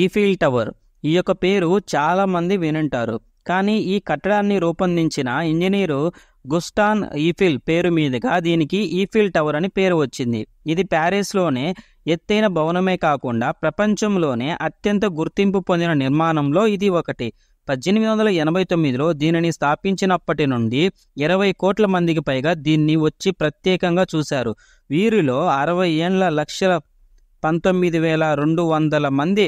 ఈఫీల్ tower ఈ యొక్క పేరు చాలామంది వినుంటారు కానీ ఈ కట్టడాన్ని రూపొందించిన ఇంజనీరు గుస్టాన్ ఈఫిల్ పేరు మీదుగా దీనికి ఈఫిల్ టవర్ అని పేరు వచ్చింది ఇది ప్యారిస్లోనే ఎత్తైన భవనమే కాకుండా ప్రపంచంలోనే అత్యంత గుర్తింపు పొందిన నిర్మాణంలో ఇది ఒకటి పద్దెనిమిది వందల ఎనభై తొమ్మిదిలో దీనిని స్థాపించినప్పటి నుండి ఇరవై కోట్ల మందికి పైగా దీన్ని వచ్చి ప్రత్యేకంగా చూశారు వీరిలో అరవై ఏళ్ళ లక్షల పంతొమ్మిది వేల రెండు వందల మంది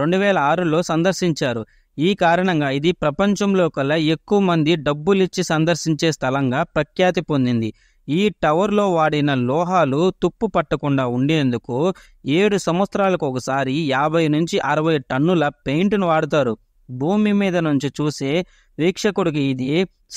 రెండు వేల ఆరులో సందర్శించారు ఈ కారణంగా ఇది ప్రపంచంలో కల్లా ఎక్కువ మంది డబ్బులిచ్చి సందర్శించే స్థలంగా ప్రఖ్యాతి పొందింది ఈ టవర్లో వాడిన లోహాలు తుప్పు పట్టకుండా ఉండేందుకు ఏడు సంవత్సరాలకు ఒకసారి యాభై నుంచి అరవై టన్నుల పెయింట్ను వాడతారు భూమి మీద నుంచి చూసే వీక్షకుడికి ఇది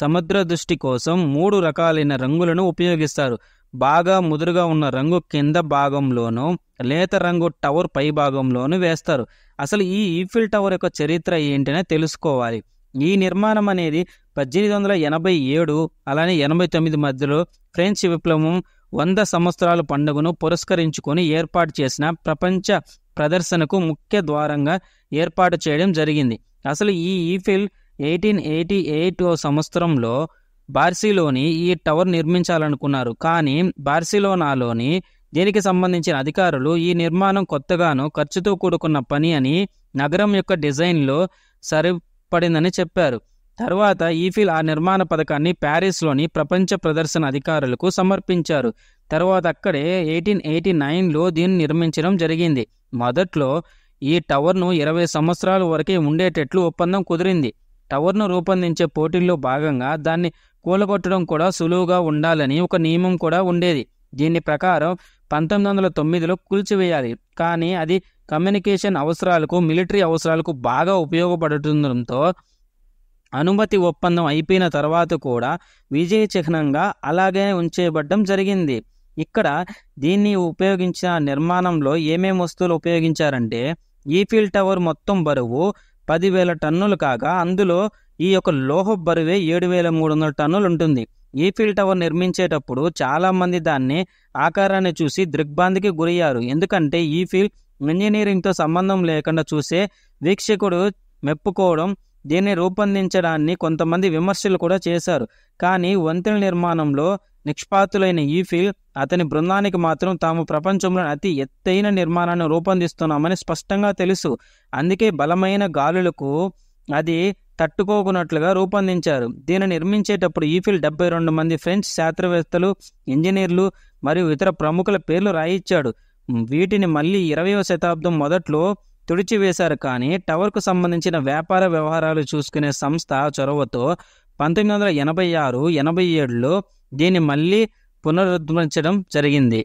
సముద్ర దృష్టి కోసం మూడు రకాలైన రంగులను ఉపయోగిస్తారు బాగా ముదురుగా ఉన్న రంగు కింద భాగంలోనూ లేత రంగు టవర్ పై భాగంలోనూ వేస్తారు అసలు ఈ ఈఫిల్ టవర్ యొక్క చరిత్ర ఏంటనే తెలుసుకోవాలి ఈ నిర్మాణం అనేది పద్దెనిమిది వందల ఎనభై ఏడు అలానే ఎనభై తొమ్మిది మధ్యలో ఫ్రెంచ్ విప్లవం వంద సంవత్సరాల పండుగను పురస్కరించుకొని ఏర్పాటు చేసిన ప్రపంచ ప్రదర్శనకు ముఖ్య ద్వారంగా ఏర్పాటు చేయడం జరిగింది అసలు ఈ ఈఫిల్ ఎయిటీన్ ఎయిటీ ఎయిట్ సంవత్సరంలో బార్సిలోని ఈ టవర్ నిర్మించాలనుకున్నారు కానీ బార్సిలోనాలోని దీనికి సంబంధించిన అధికారులు ఈ నిర్మాణం కొత్తగాను ఖర్చుతో కూడుకున్న పని అని నగరం యొక్క డిజైన్లో సరిపడిందని చెప్పారు తర్వాత ఈఫిల్ ఆ నిర్మాణ పథకాన్ని ప్యారిస్లోని ప్రపంచ ప్రదర్శన అధికారులకు సమర్పించారు తర్వాత అక్కడే ఎయిటీన్ ఎయిటీ నైన్లో దీన్ని నిర్మించడం జరిగింది మొదట్లో ఈ టవర్ను ఇరవై సంవత్సరాల వరకే ఉండేటట్లు ఒప్పందం కుదిరింది టవర్ను రూపొందించే పోటీల్లో భాగంగా దాన్ని కూలగొట్టడం కూడా సులువుగా ఉండాలని ఒక నియమం కూడా ఉండేది దీని ప్రకారం పంతొమ్మిది వందల తొమ్మిదిలో కూల్చివేయాలి కానీ అది కమ్యూనికేషన్ అవసరాలకు మిలిటరీ అవసరాలకు బాగా ఉపయోగపడుతుండడంతో అనుమతి ఒప్పందం అయిపోయిన తర్వాత కూడా విజయ చిహ్నంగా అలాగే ఉంచేయబడడం జరిగింది ఇక్కడ దీన్ని ఉపయోగించిన నిర్మాణంలో ఏమేమి వస్తువులు ఉపయోగించారంటే ఈఫిల్ టవర్ మొత్తం బరువు పదివేల టన్నులు కాగా అందులో ఈ యొక్క లోహ బరువే ఏడు వేల మూడు వందల టన్నులు ఉంటుంది ఈఫిల్ టవర్ నిర్మించేటప్పుడు చాలామంది దాన్ని ఆకారాన్ని చూసి దిగ్భ్రాంతికి గురయ్యారు ఎందుకంటే ఈఫిల్ ఇంజనీరింగ్తో సంబంధం లేకుండా చూసే వీక్షకుడు మెప్పుకోవడం దీన్ని రూపొందించడాన్ని కొంతమంది విమర్శలు కూడా చేశారు కానీ వంతెన నిర్మాణంలో నిష్పాతులైన ఈఫిల్ అతని బృందానికి మాత్రం తాము ప్రపంచంలో అతి ఎత్తైన నిర్మాణాన్ని రూపొందిస్తున్నామని స్పష్టంగా తెలుసు అందుకే బలమైన గాలులకు అది తట్టుకోకున్నట్లుగా రూపొందించారు దీన్ని నిర్మించేటప్పుడు ఈఫిల్ డెబ్బై రెండు మంది ఫ్రెంచ్ శాస్త్రవేత్తలు ఇంజనీర్లు మరియు ఇతర ప్రముఖుల పేర్లు రాయిచ్చాడు వీటిని మళ్ళీ ఇరవయో శతాబ్దం మొదట్లో తుడిచివేశారు కానీ టవర్కు సంబంధించిన వ్యాపార వ్యవహారాలు చూసుకునే సంస్థ చొరవతో పంతొమ్మిది వందల ఎనభై ఆరు ఎనభై ఏడులో దీన్ని మళ్ళీ పునరుద్ధరించడం జరిగింది